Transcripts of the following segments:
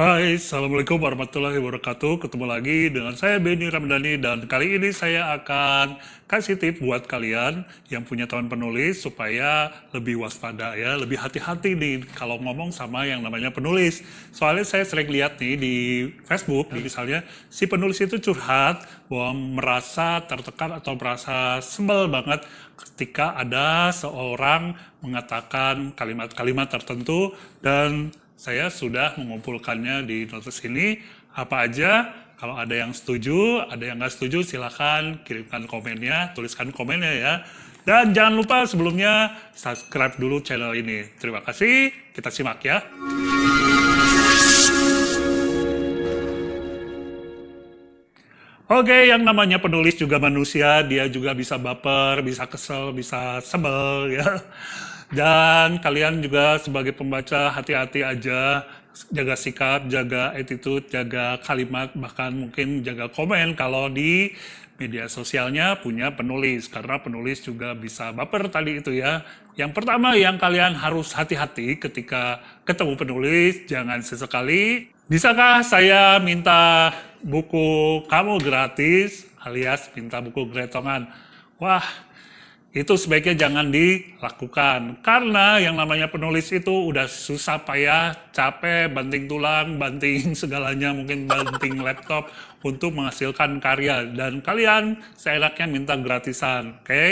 Hai, Assalamualaikum warahmatullahi wabarakatuh. Ketemu lagi dengan saya Benny Ramdhani dan kali ini saya akan kasih tip buat kalian yang punya teman penulis supaya lebih waspada ya, lebih hati-hati nih kalau ngomong sama yang namanya penulis. Soalnya saya sering lihat nih di Facebook, ya. misalnya si penulis itu curhat bahwa merasa tertekan atau merasa sembel banget ketika ada seorang mengatakan kalimat-kalimat tertentu dan saya sudah mengumpulkannya di notes ini. Apa aja, kalau ada yang setuju, ada yang nggak setuju, silahkan kirimkan komennya, tuliskan komennya ya. Dan jangan lupa sebelumnya subscribe dulu channel ini. Terima kasih, kita simak ya. Oke, yang namanya penulis juga manusia, dia juga bisa baper, bisa kesel, bisa sebel ya. Dan kalian juga sebagai pembaca hati-hati aja, jaga sikap, jaga attitude, jaga kalimat, bahkan mungkin jaga komen kalau di media sosialnya punya penulis karena penulis juga bisa baper tadi itu ya. Yang pertama yang kalian harus hati-hati ketika ketemu penulis, jangan sesekali bisakah saya minta buku kamu gratis alias minta buku gretongan? Wah, itu sebaiknya jangan dilakukan. Karena yang namanya penulis itu udah susah payah, capek, banting tulang, banting segalanya, mungkin banting laptop untuk menghasilkan karya. Dan kalian seenaknya minta gratisan, oke? Okay?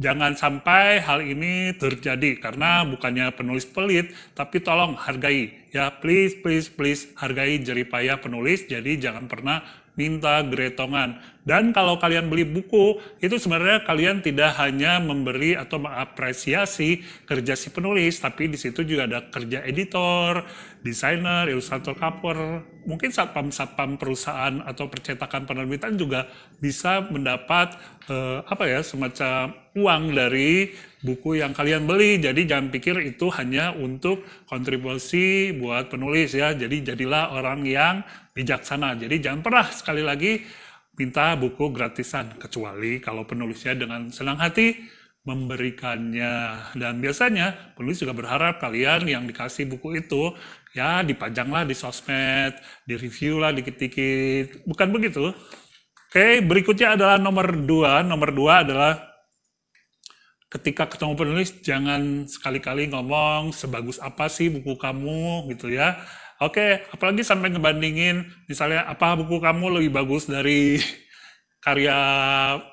Jangan sampai hal ini terjadi karena bukannya penulis pelit, tapi tolong hargai ya, please, please, please hargai jeripaya penulis. Jadi jangan pernah minta gretongan dan kalau kalian beli buku, itu sebenarnya kalian tidak hanya memberi atau mengapresiasi kerja si penulis, tapi di situ juga ada kerja editor, desainer, ilustrator cover. Mungkin satpam-satpam perusahaan atau percetakan penerbitan juga bisa mendapat eh, apa ya semacam uang dari buku yang kalian beli. Jadi jangan pikir itu hanya untuk kontribusi buat penulis ya. Jadi jadilah orang yang bijaksana. Jadi jangan pernah sekali lagi minta buku gratisan, kecuali kalau penulisnya dengan senang hati memberikannya. Dan biasanya penulis juga berharap kalian yang dikasih buku itu ya dipajanglah di sosmed, di lah dikit-dikit. Bukan begitu? Oke, berikutnya adalah nomor dua. Nomor dua adalah ketika ketemu penulis jangan sekali-kali ngomong sebagus apa sih buku kamu gitu ya. Oke, okay, apalagi sampai ngebandingin misalnya apa buku kamu lebih bagus dari karya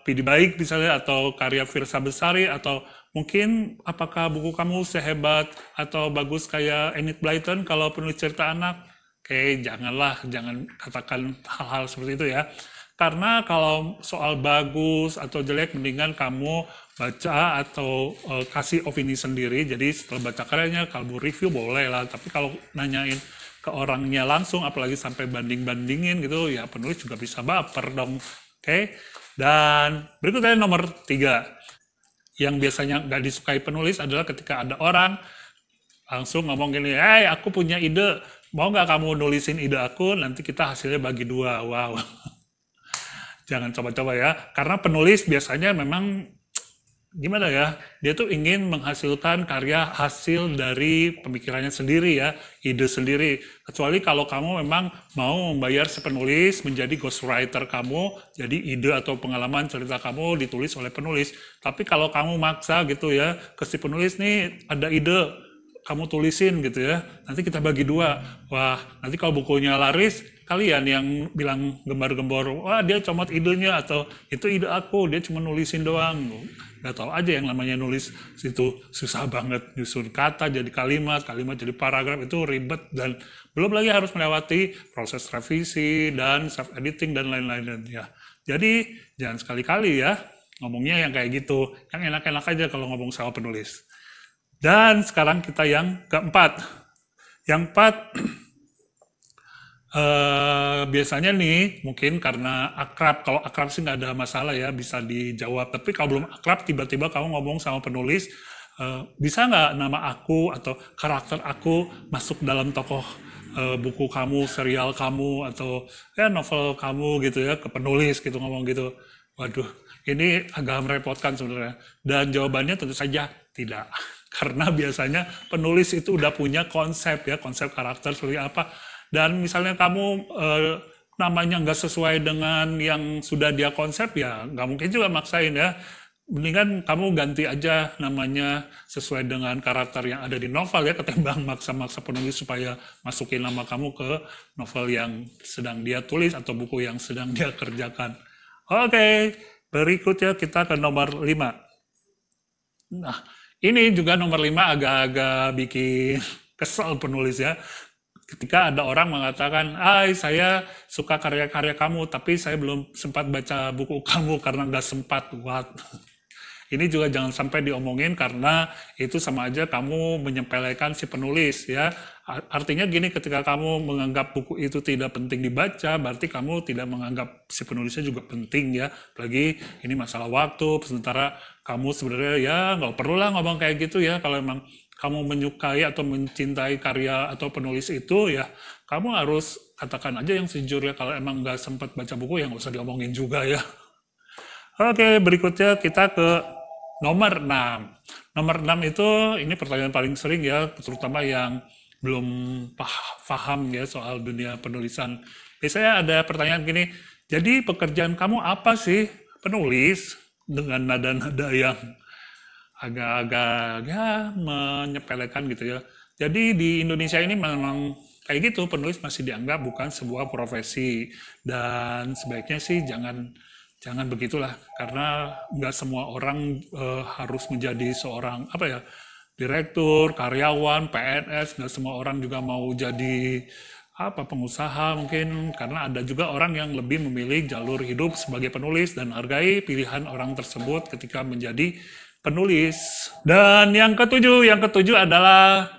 Pidi Baik misalnya atau karya Firsa Besari atau mungkin apakah buku kamu sehebat atau bagus kayak Enid Blyton kalau penulis cerita anak? Oke, okay, janganlah, jangan katakan hal-hal seperti itu ya. Karena kalau soal bagus atau jelek, mendingan kamu baca atau e, kasih opini sendiri. Jadi setelah baca karyanya, kalau bu review boleh lah. Tapi kalau nanyain ke orangnya langsung apalagi sampai banding-bandingin gitu ya penulis juga bisa baper dong oke okay? dan berikutnya nomor tiga yang biasanya nggak disukai penulis adalah ketika ada orang langsung ngomong gini hey aku punya ide mau nggak kamu nulisin ide aku nanti kita hasilnya bagi dua wow jangan coba-coba ya karena penulis biasanya memang gimana ya dia tuh ingin menghasilkan karya hasil dari pemikirannya sendiri ya ide sendiri kecuali kalau kamu memang mau membayar si penulis menjadi ghostwriter kamu jadi ide atau pengalaman cerita kamu ditulis oleh penulis tapi kalau kamu maksa gitu ya ke si penulis nih ada ide kamu tulisin gitu ya. Nanti kita bagi dua. Wah, nanti kalau bukunya laris, kalian yang bilang gembar-gembor, wah dia comot idenya atau itu ide aku, dia cuma nulisin doang nggak tahu aja yang namanya nulis situ susah banget nyusun kata jadi kalimat kalimat jadi paragraf itu ribet dan belum lagi harus melewati proses revisi dan self editing dan lain-lain ya jadi jangan sekali-kali ya ngomongnya yang kayak gitu kan enak-enak aja kalau ngomong sama penulis dan sekarang kita yang keempat yang empat Uh, biasanya nih mungkin karena akrab kalau akrab sih nggak ada masalah ya bisa dijawab tapi kalau belum akrab tiba-tiba kamu ngomong sama penulis uh, bisa nggak nama aku atau karakter aku masuk dalam tokoh uh, buku kamu serial kamu atau ya novel kamu gitu ya ke penulis gitu ngomong gitu waduh ini agak merepotkan sebenarnya dan jawabannya tentu saja tidak karena biasanya penulis itu udah punya konsep ya konsep karakter seperti apa dan misalnya kamu eh, namanya nggak sesuai dengan yang sudah dia konsep ya nggak mungkin juga maksain ya. Mendingan kamu ganti aja namanya sesuai dengan karakter yang ada di novel ya ketimbang maksa-maksa penulis supaya masukin nama kamu ke novel yang sedang dia tulis atau buku yang sedang dia kerjakan. Oke, okay. berikutnya kita ke nomor 5. Nah, ini juga nomor 5 agak-agak bikin kesel penulis ya ketika ada orang mengatakan, ay saya suka karya-karya kamu, tapi saya belum sempat baca buku kamu karena nggak sempat." What? Ini juga jangan sampai diomongin karena itu sama aja kamu menyepelekan si penulis ya. Artinya gini, ketika kamu menganggap buku itu tidak penting dibaca, berarti kamu tidak menganggap si penulisnya juga penting ya. Lagi ini masalah waktu, sementara kamu sebenarnya ya nggak perlu lah ngomong kayak gitu ya kalau emang kamu menyukai atau mencintai karya atau penulis itu ya kamu harus katakan aja yang sejujurnya kalau emang nggak sempat baca buku yang nggak usah diomongin juga ya. Oke berikutnya kita ke nomor 6. Nomor 6 itu ini pertanyaan paling sering ya terutama yang belum paham ya soal dunia penulisan. Biasanya ada pertanyaan gini, jadi pekerjaan kamu apa sih? Penulis dengan nada-nada yang agak-agak ya menyepelekan gitu ya. Jadi di Indonesia ini memang kayak gitu penulis masih dianggap bukan sebuah profesi dan sebaiknya sih jangan jangan begitulah karena nggak semua orang e, harus menjadi seorang apa ya direktur, karyawan, PNS, nggak semua orang juga mau jadi apa pengusaha mungkin karena ada juga orang yang lebih memilih jalur hidup sebagai penulis dan hargai pilihan orang tersebut ketika menjadi penulis. Dan yang ketujuh, yang ketujuh adalah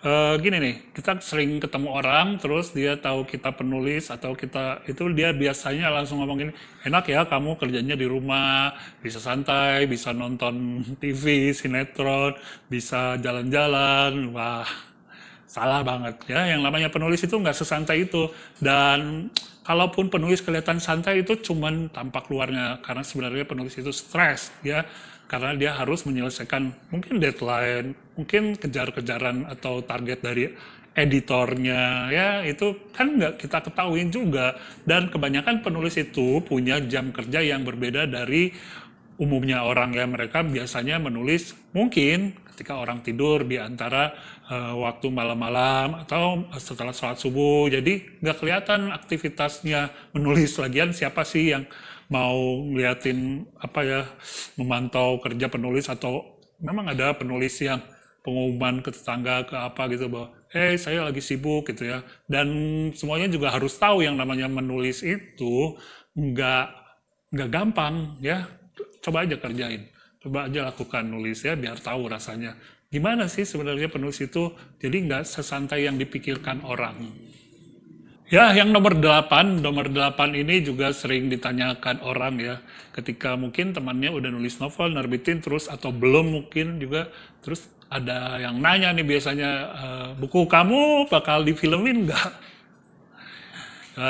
uh, gini nih, kita sering ketemu orang, terus dia tahu kita penulis atau kita itu dia biasanya langsung ngomong gini, enak ya kamu kerjanya di rumah, bisa santai, bisa nonton TV, sinetron, bisa jalan-jalan, wah salah banget ya. Yang namanya penulis itu nggak sesantai itu dan kalaupun penulis kelihatan santai itu cuman tampak luarnya karena sebenarnya penulis itu stres ya karena dia harus menyelesaikan mungkin deadline, mungkin kejar-kejaran atau target dari editornya ya itu kan nggak kita ketahuin juga dan kebanyakan penulis itu punya jam kerja yang berbeda dari umumnya orang ya mereka biasanya menulis mungkin ketika orang tidur di antara uh, waktu malam-malam atau setelah sholat subuh. Jadi nggak kelihatan aktivitasnya menulis lagian siapa sih yang mau ngeliatin apa ya memantau kerja penulis atau memang ada penulis yang pengumuman ke tetangga ke apa gitu bahwa eh saya lagi sibuk gitu ya dan semuanya juga harus tahu yang namanya menulis itu nggak nggak gampang ya coba aja kerjain coba aja lakukan nulis ya biar tahu rasanya gimana sih sebenarnya penulis itu jadi nggak sesantai yang dipikirkan orang ya yang nomor delapan nomor delapan ini juga sering ditanyakan orang ya ketika mungkin temannya udah nulis novel nerbitin terus atau belum mungkin juga terus ada yang nanya nih biasanya e, buku kamu bakal difilmin nggak e,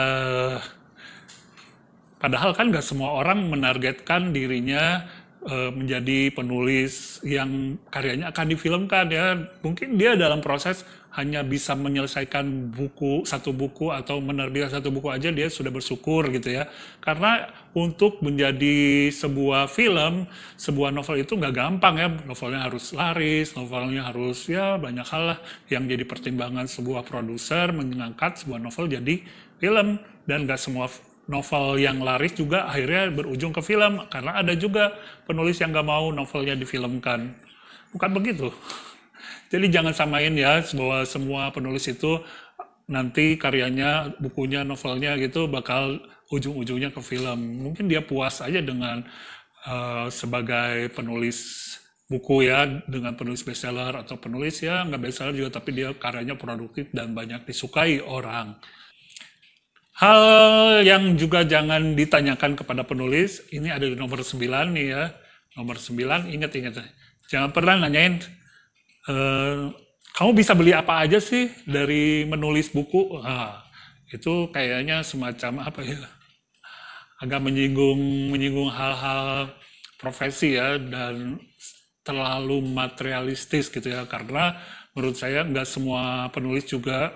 padahal kan nggak semua orang menargetkan dirinya Eh, menjadi penulis yang karyanya akan difilmkan ya mungkin dia dalam proses hanya bisa menyelesaikan buku satu buku atau menerbitkan satu buku aja dia sudah bersyukur gitu ya karena untuk menjadi sebuah film sebuah novel itu nggak gampang ya novelnya harus laris novelnya harus ya banyak hal lah yang jadi pertimbangan sebuah produser mengangkat sebuah novel jadi film dan nggak semua novel yang laris juga akhirnya berujung ke film karena ada juga penulis yang nggak mau novelnya difilmkan bukan begitu jadi jangan samain ya bahwa semua penulis itu nanti karyanya bukunya novelnya gitu bakal ujung-ujungnya ke film mungkin dia puas aja dengan uh, sebagai penulis buku ya dengan penulis bestseller atau penulis ya nggak bestseller juga tapi dia karyanya produktif dan banyak disukai orang Hal yang juga jangan ditanyakan kepada penulis, ini ada di nomor 9 nih ya. Nomor 9, ingat-ingat. Jangan pernah nanyain, e, kamu bisa beli apa aja sih dari menulis buku? Nah, itu kayaknya semacam apa ya, agak menyinggung menyinggung hal-hal profesi ya, dan terlalu materialistis gitu ya, karena menurut saya nggak semua penulis juga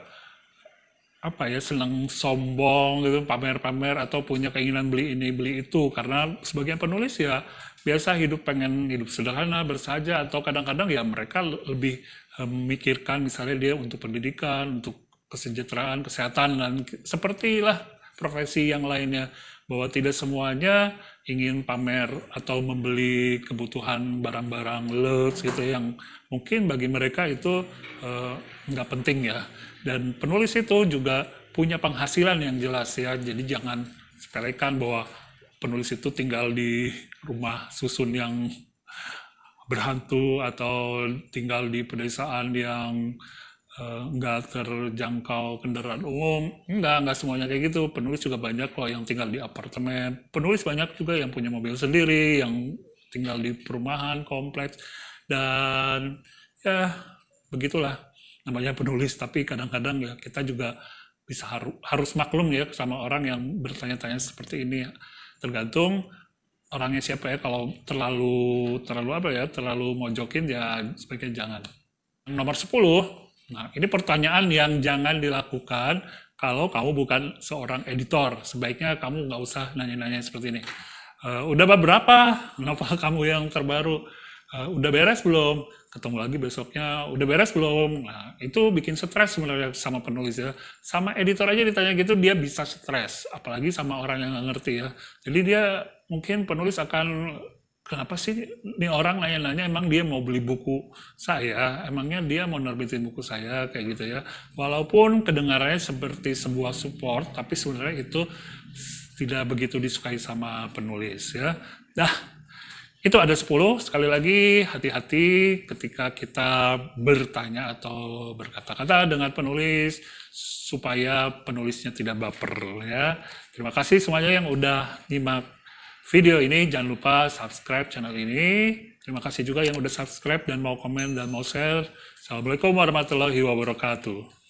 apa ya senang sombong gitu pamer-pamer atau punya keinginan beli ini beli itu karena sebagian penulis ya biasa hidup pengen hidup sederhana bersaja atau kadang-kadang ya mereka lebih eh, memikirkan misalnya dia untuk pendidikan untuk kesejahteraan kesehatan dan sepertilah profesi yang lainnya bahwa tidak semuanya ingin pamer atau membeli kebutuhan barang-barang lux gitu ya, yang mungkin bagi mereka itu uh, nggak penting ya dan penulis itu juga punya penghasilan yang jelas ya jadi jangan sepelekan bahwa penulis itu tinggal di rumah susun yang berhantu atau tinggal di pedesaan yang Eh, nggak uh, terjangkau kendaraan umum nggak nggak semuanya kayak gitu penulis juga banyak kok yang tinggal di apartemen penulis banyak juga yang punya mobil sendiri yang tinggal di perumahan kompleks dan ya begitulah namanya penulis tapi kadang-kadang ya kita juga bisa haru, harus maklum ya sama orang yang bertanya-tanya seperti ini ya. tergantung orangnya siapa ya kalau terlalu terlalu apa ya terlalu mojokin ya sebaiknya jangan nomor 10 Nah, ini pertanyaan yang jangan dilakukan kalau kamu bukan seorang editor. Sebaiknya kamu nggak usah nanya-nanya seperti ini. E, udah berapa novel kamu yang terbaru? E, udah beres belum? Ketemu lagi besoknya, udah beres belum? Nah, itu bikin stres sebenarnya sama penulis ya. Sama editor aja ditanya gitu, dia bisa stres. Apalagi sama orang yang nggak ngerti ya. Jadi dia mungkin penulis akan kenapa sih ini orang nanya-nanya emang dia mau beli buku saya, emangnya dia mau nerbitin buku saya kayak gitu ya. Walaupun kedengarannya seperti sebuah support, tapi sebenarnya itu tidak begitu disukai sama penulis ya. Nah, itu ada 10. Sekali lagi hati-hati ketika kita bertanya atau berkata-kata dengan penulis supaya penulisnya tidak baper ya. Terima kasih semuanya yang udah nyimak video ini. Jangan lupa subscribe channel ini. Terima kasih juga yang udah subscribe dan mau komen dan mau share. Assalamualaikum warahmatullahi wabarakatuh.